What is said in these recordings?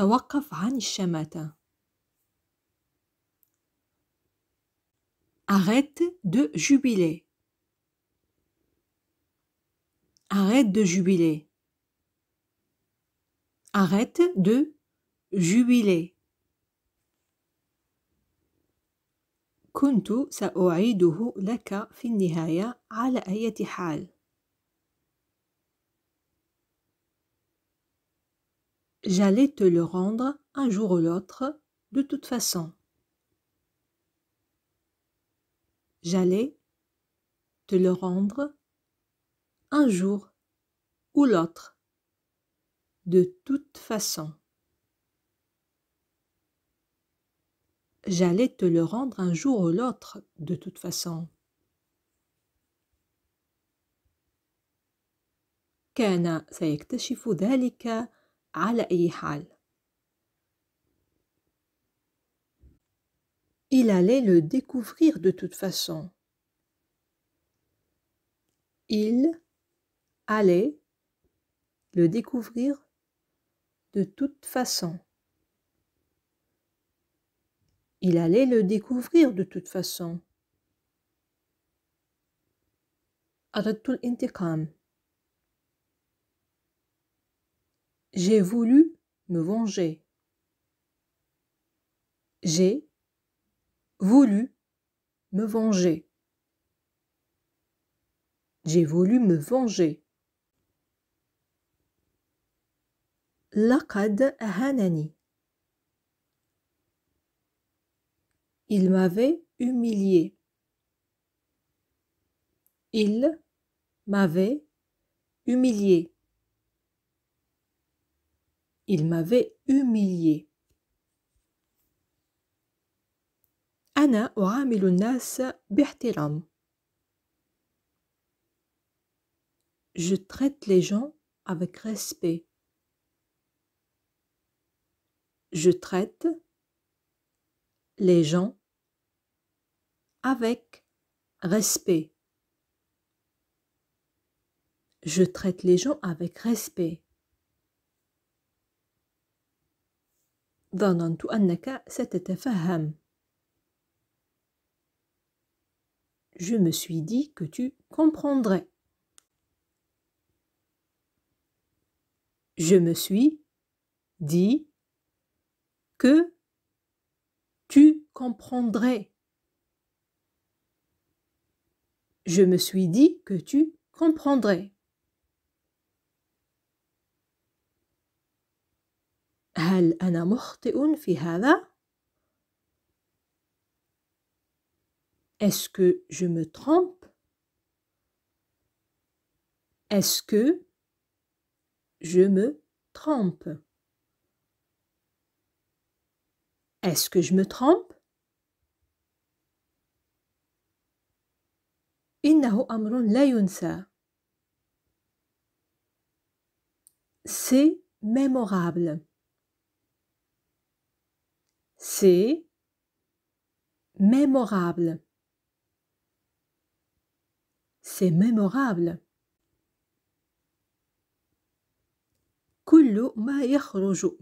توقف عن الشماتة. Arrête de jubiler. Arrête de jubiler. Arrête de jubiler. كنت سأعيده لك في النهاية على أي حال. J'allais te le rendre un jour ou l'autre, de toute façon. J'allais te le rendre un jour ou l'autre, de toute façon. J'allais te le rendre un jour ou l'autre, de toute façon. كان سيكتشف ذلك il allait le découvrir de toute façon. Il allait le découvrir de toute façon. Il allait le découvrir de toute façon. tout J'ai voulu me venger. J'ai voulu me venger. J'ai voulu me venger. Lakad Hanani. Il m'avait humilié. Il m'avait humilié. Il m'avait humilié. أنا Je traite les gens avec respect. Je traite les gens avec respect. Je traite les gens avec respect. Je me suis dit que tu comprendrais. Je me suis dit que tu comprendrais. Je me suis dit que tu comprendrais. est Est-ce que je me trompe? Est-ce que je me trompe? Est-ce que je me trompe? C'est mémorable. C'est mémorable. C'est mémorable. Tout ce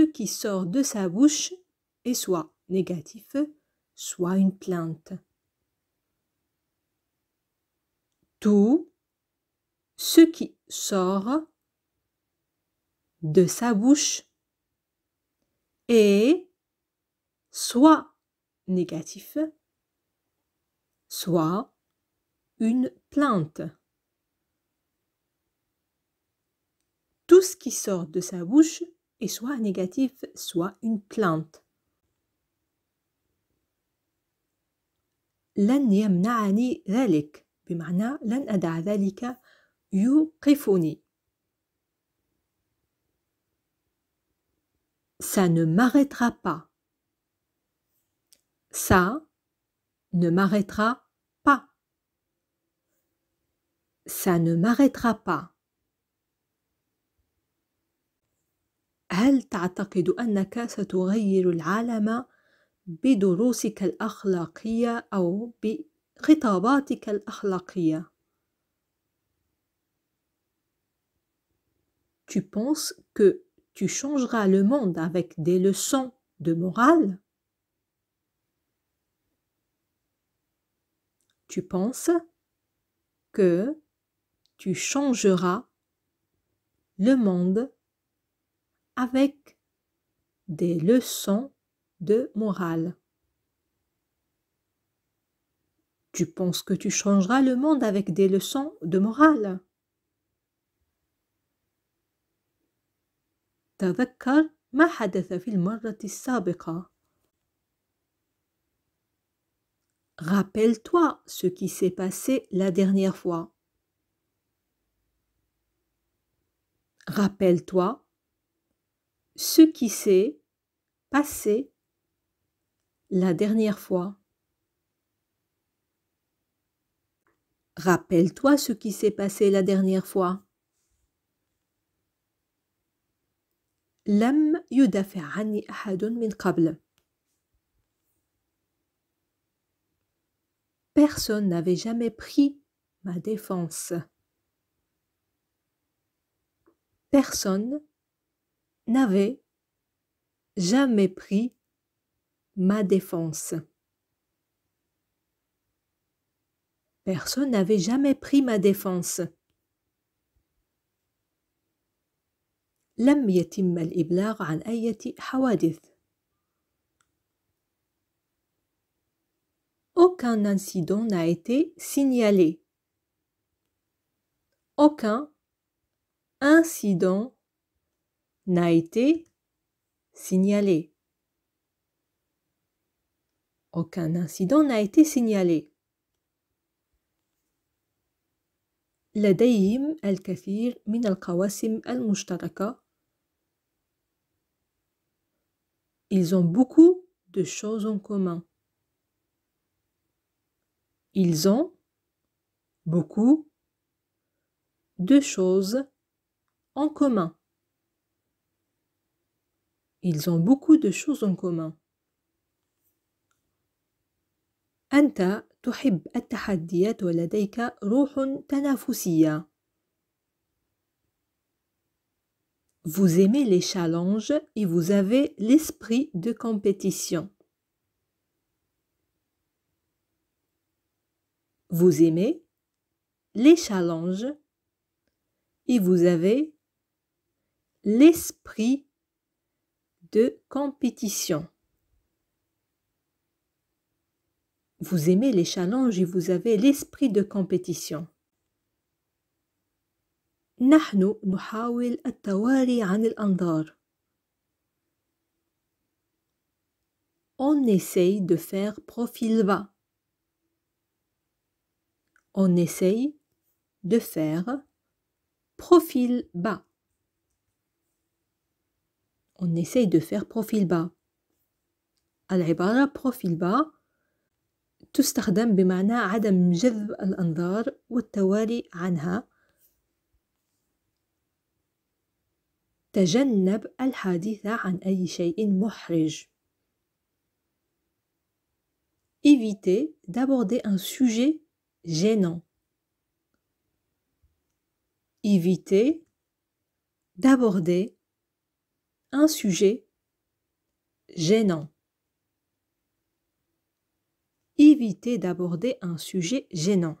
qui sort de sa bouche est soit négatif, soit une plainte. tout ce qui sort de sa bouche est soit négatif, soit une plainte. Tout ce qui sort de sa bouche est soit négatif, soit une plainte. لن يمنعني ذلك بمعنى لن أدع ذلك يوقفني Ça ne m'arrêtera pas. Ça ne m'arrêtera pas. Ça ne m'arrêtera pas. هل تعتقد أنك ستغير العالم بدروسك الأخلاقية أو Tu penses que tu changeras le monde avec des leçons de morale Tu penses que tu changeras le monde avec des leçons de morale. Tu penses que tu changeras le monde avec des leçons de morale تذكر ما حدث في Rappelle-toi ce qui s'est passé la dernière fois. Rappelle-toi ce qui s'est passé la dernière fois. Rappelle-toi ce qui s'est passé la dernière fois. Lam min Personne n'avait jamais pris ma défense. Personne n'avait jamais pris ma défense. Personne n'avait jamais pris ma défense. لم يتم عن حوادث. Aucun incident n'a été signalé. Aucun incident n'a été signalé. Aucun incident n'a été signalé. لديهم الكثير من القواسم Ils ont beaucoup de choses en commun. Ils ont beaucoup de choses en commun. Ils ont beaucoup de choses en commun. Anta vous aimez les challenges et vous avez l'esprit de compétition. Vous aimez les challenges et vous avez l'esprit de compétition. Vous aimez les challenges et vous avez l'esprit de compétition. نحن نحاول التواري عن الأنظار. On essaye de faire profil bas. On essaye de faire profil bas. On essaye de faire profil bas. العبارة profil bas تستخدم بمعنى عدم جذب الأنظار والتوالي عنها تجنب الحديث عن أي شيء محرج éviter d'aborder un sujet gênant éviter d'aborder un sujet gênant éviter d'aborder un sujet gênant.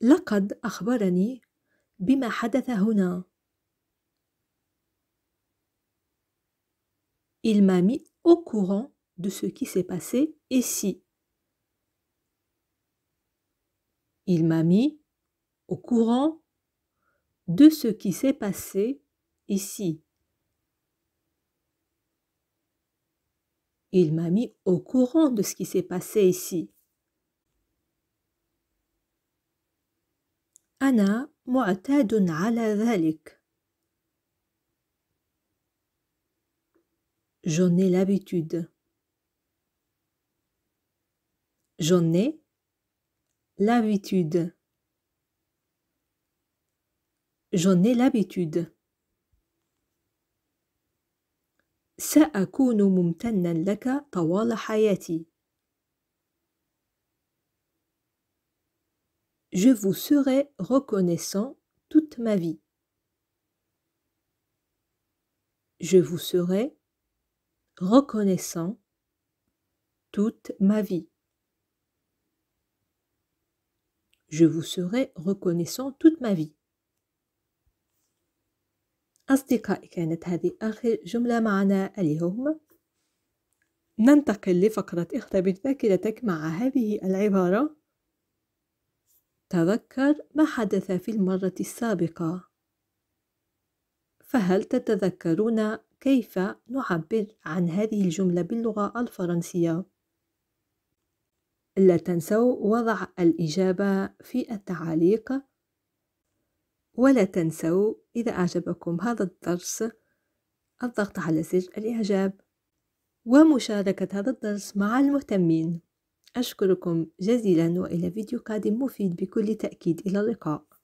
Lakad Akbarani بما Il m'a mis au courant de ce qui s'est passé ici. Il m'a mis au courant de ce qui s'est passé ici. Il m'a mis au courant de ce qui s'est passé ici. Anna معتاد J'en ai l'habitude. J'en ai l'habitude. J'en ai l'habitude. Je vous serai reconnaissant toute ma vie. Je vous serai reconnaissant toute ma vie. Je vous serai reconnaissant toute ma vie. أصدقائي كانت هذه آخر جملة معنا اليوم ننتقل لفقرة اختبر ذاكرتك مع هذه العبارة تذكر ما حدث في المرة السابقة فهل تتذكرون كيف نعبر عن هذه الجملة باللغة الفرنسية؟ لا تنسوا وضع الإجابة في التعليق ولا تنسوا إذا أعجبكم هذا الدرس الضغط على زر الإعجاب ومشاركة هذا الدرس مع المهتمين أشكركم جزيلا وإلى فيديو قادم مفيد بكل تأكيد إلى اللقاء